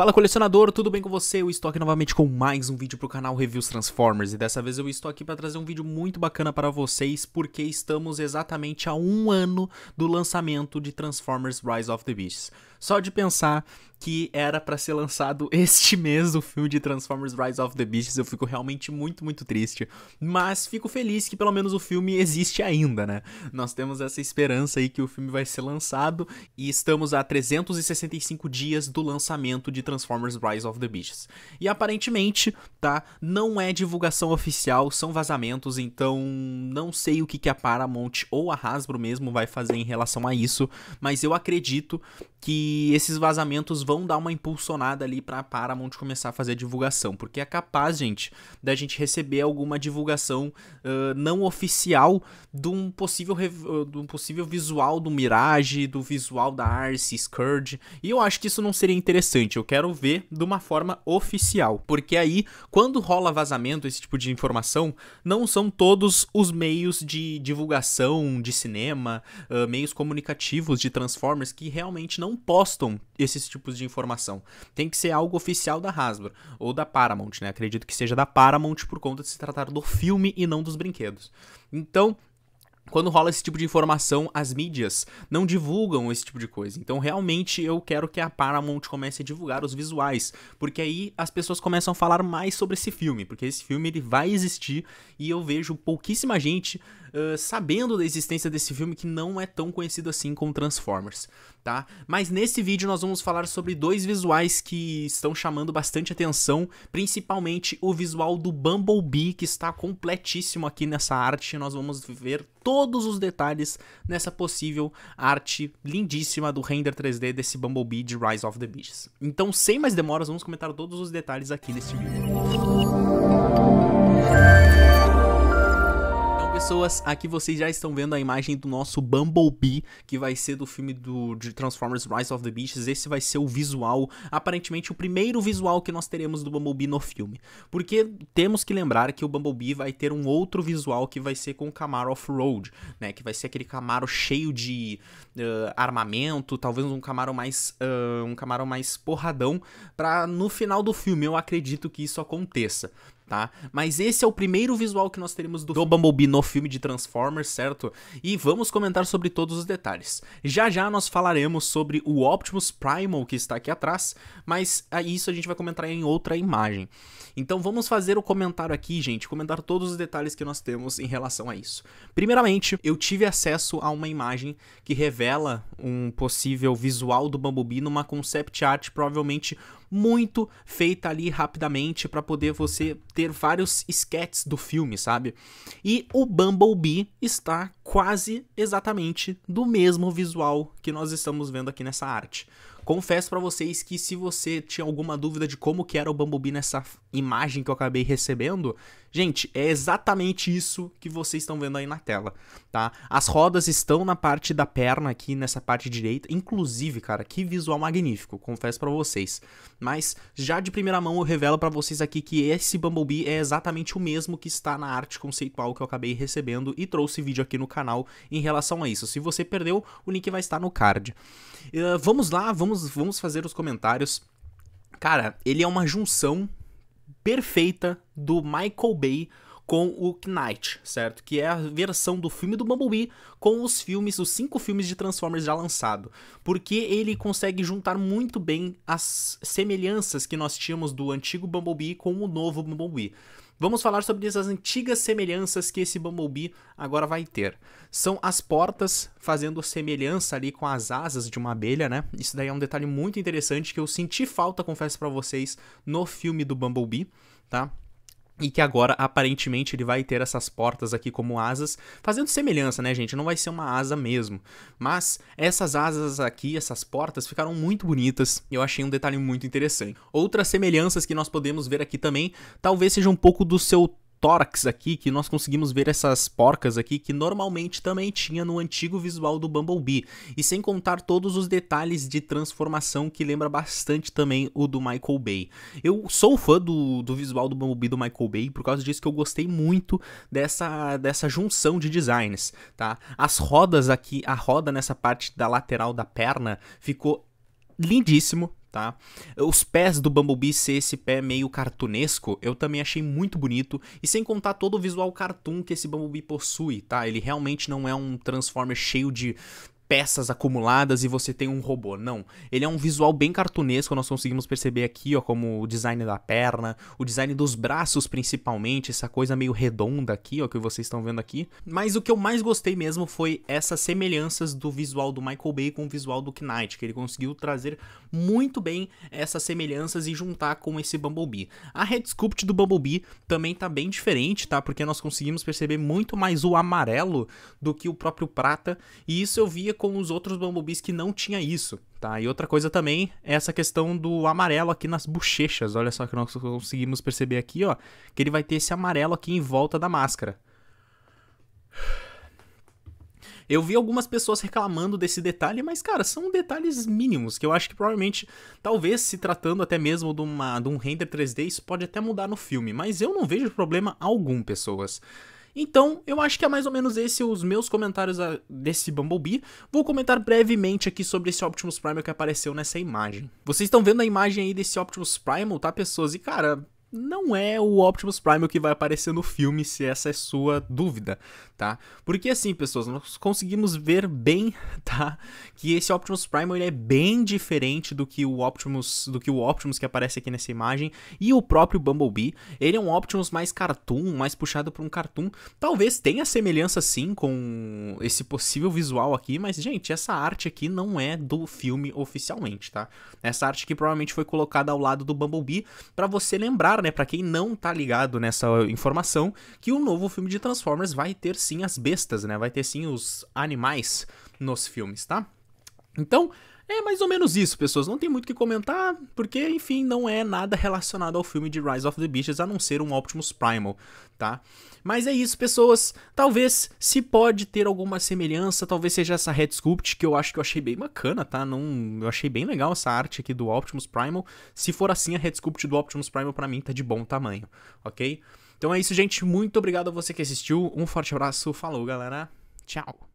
Fala colecionador, tudo bem com você? Eu estou aqui novamente com mais um vídeo para o canal Reviews Transformers e dessa vez eu estou aqui para trazer um vídeo muito bacana para vocês porque estamos exatamente a um ano do lançamento de Transformers Rise of the Beasts. Só de pensar que era para ser lançado este mês o filme de Transformers Rise of the Beasts. Eu fico realmente muito, muito triste, mas fico feliz que pelo menos o filme existe ainda, né? Nós temos essa esperança aí que o filme vai ser lançado e estamos a 365 dias do lançamento de Transformers Rise of the Beasts. E aparentemente, tá, não é divulgação oficial, são vazamentos, então não sei o que que a Paramount ou a Hasbro mesmo vai fazer em relação a isso, mas eu acredito que esses vazamentos vão dar uma impulsionada ali para a Paramount começar a fazer a divulgação, porque é capaz, gente, da gente receber alguma divulgação uh, não oficial de um possível de um possível visual do Mirage, do visual da Arce, Scourge, e eu acho que isso não seria interessante. Eu quero ver de uma forma oficial, porque aí quando rola vazamento esse tipo de informação, não são todos os meios de divulgação de cinema, uh, meios comunicativos de Transformers que realmente não postam esses tipos de de informação. Tem que ser algo oficial da Hasbro ou da Paramount, né? Acredito que seja da Paramount por conta de se tratar do filme e não dos brinquedos. Então, quando rola esse tipo de informação, as mídias não divulgam esse tipo de coisa. Então, realmente, eu quero que a Paramount comece a divulgar os visuais, porque aí as pessoas começam a falar mais sobre esse filme, porque esse filme ele vai existir e eu vejo pouquíssima gente uh, sabendo da existência desse filme que não é tão conhecido assim como Transformers, tá? Mas nesse vídeo nós vamos falar sobre dois visuais que estão chamando bastante atenção, principalmente o visual do Bumblebee, que está completíssimo aqui nessa arte. Nós vamos ver todos os detalhes nessa possível arte lindíssima do render 3D desse Bumblebee de Rise of the Beasts. Então, sem mais demoras, vamos comentar todos os detalhes aqui neste vídeo. pessoas, aqui vocês já estão vendo a imagem do nosso Bumblebee, que vai ser do filme do, de Transformers Rise of the Beasts. Esse vai ser o visual, aparentemente o primeiro visual que nós teremos do Bumblebee no filme. Porque temos que lembrar que o Bumblebee vai ter um outro visual que vai ser com o Camaro Off-Road, né? Que vai ser aquele Camaro cheio de uh, armamento, talvez um Camaro mais, uh, um Camaro mais porradão, pra no final do filme eu acredito que isso aconteça. Tá? Mas esse é o primeiro visual que nós teremos do, do Bumblebee no filme filme de Transformers, certo? E vamos comentar sobre todos os detalhes. Já já nós falaremos sobre o Optimus Primal que está aqui atrás, mas ah, isso a gente vai comentar em outra imagem. Então vamos fazer o comentário aqui, gente, comentar todos os detalhes que nós temos em relação a isso. Primeiramente, eu tive acesso a uma imagem que revela um possível visual do Bumblebee numa concept art provavelmente muito feita ali rapidamente para poder você ter vários sketches do filme, sabe? E o Bumblebee está quase exatamente do mesmo visual que nós estamos vendo aqui nessa arte. Confesso para vocês que se você tinha alguma dúvida de como que era o Bumblebee nessa imagem que eu acabei recebendo, gente, é exatamente isso que vocês estão vendo aí na tela, tá? As rodas estão na parte da perna aqui, nessa parte direita. Inclusive, cara, que visual magnífico, confesso para vocês. Mas já de primeira mão eu revelo para vocês aqui que esse Bumblebee é exatamente o mesmo que está na arte conceitual que eu acabei recebendo e trouxe vídeo aqui no canal canal em relação a isso. Se você perdeu, o link vai estar no card. Uh, vamos lá, vamos, vamos fazer os comentários. Cara, ele é uma junção perfeita do Michael Bay com o Knight, certo? Que é a versão do filme do Bumblebee com os filmes, os cinco filmes de Transformers já lançado, porque ele consegue juntar muito bem as semelhanças que nós tínhamos do antigo Bumblebee com o novo Bumblebee. Vamos falar sobre essas antigas semelhanças que esse Bumblebee agora vai ter. São as portas fazendo semelhança ali com as asas de uma abelha, né? Isso daí é um detalhe muito interessante que eu senti falta, confesso para vocês, no filme do Bumblebee, tá? E que agora, aparentemente, ele vai ter essas portas aqui como asas, fazendo semelhança, né, gente? Não vai ser uma asa mesmo. Mas essas asas aqui, essas portas, ficaram muito bonitas. Eu achei um detalhe muito interessante. Outras semelhanças que nós podemos ver aqui também, talvez seja um pouco do seu tórax aqui, que nós conseguimos ver essas porcas aqui, que normalmente também tinha no antigo visual do Bumblebee. E sem contar todos os detalhes de transformação que lembra bastante também o do Michael Bay. Eu sou fã do, do visual do Bumblebee do Michael Bay, por causa disso que eu gostei muito dessa, dessa junção de designs, tá? As rodas aqui, a roda nessa parte da lateral da perna ficou lindíssimo, tá? Os pés do Bumblebee ser esse pé meio cartunesco, eu também achei muito bonito, e sem contar todo o visual cartoon que esse Bumblebee possui, tá? Ele realmente não é um Transformer cheio de peças acumuladas e você tem um robô. Não. Ele é um visual bem cartunesco, nós conseguimos perceber aqui, ó, como o design da perna, o design dos braços principalmente, essa coisa meio redonda aqui, ó, que vocês estão vendo aqui. Mas o que eu mais gostei mesmo foi essas semelhanças do visual do Michael Bay com o visual do Knight, que ele conseguiu trazer muito bem essas semelhanças e juntar com esse Bumblebee. A head sculpt do Bumblebee também tá bem diferente, tá? Porque nós conseguimos perceber muito mais o amarelo do que o próprio prata, e isso eu via com os outros Bambubis que não tinha isso, tá? E outra coisa também é essa questão do amarelo aqui nas bochechas. Olha só que nós conseguimos perceber aqui, ó, que ele vai ter esse amarelo aqui em volta da máscara. Eu vi algumas pessoas reclamando desse detalhe, mas, cara, são detalhes mínimos que eu acho que provavelmente, talvez se tratando até mesmo de, uma, de um render 3D, isso pode até mudar no filme, mas eu não vejo problema algum, pessoas. Então, eu acho que é mais ou menos esse os meus comentários desse Bumblebee. Vou comentar brevemente aqui sobre esse Optimus Primal que apareceu nessa imagem. Vocês estão vendo a imagem aí desse Optimus Primal, tá, pessoas? E, cara, não é o Optimus Prime que vai aparecer no filme, se essa é sua dúvida, tá? Porque assim, pessoas, nós conseguimos ver bem, tá? Que esse Optimus Prime ele é bem diferente do que o Optimus, do que o Optimus que aparece aqui nessa imagem e o próprio Bumblebee. Ele é um Optimus mais cartoon, mais puxado para um cartoon. Talvez tenha semelhança sim com esse possível visual aqui, mas gente, essa arte aqui não é do filme oficialmente, tá? Essa arte aqui provavelmente foi colocada ao lado do Bumblebee para você lembrar claro, né, para quem não tá ligado nessa informação, que o novo filme de Transformers vai ter sim as bestas, né? Vai ter sim os animais nos filmes, tá? Então, é mais ou menos isso, pessoas. Não tem muito o que comentar, porque, enfim, não é nada relacionado ao filme de Rise of the Beasts, a não ser um Optimus Primal, tá? Mas é isso, pessoas. Talvez se pode ter alguma semelhança, talvez seja essa head sculpt que eu acho que eu achei bem bacana, tá? Não, eu achei bem legal essa arte aqui do Optimus Primal. Se for assim, a head sculpt do Optimus Primal para mim tá de bom tamanho, OK? Então é isso, gente. Muito obrigado a você que assistiu. Um forte abraço. Falou, galera. Tchau.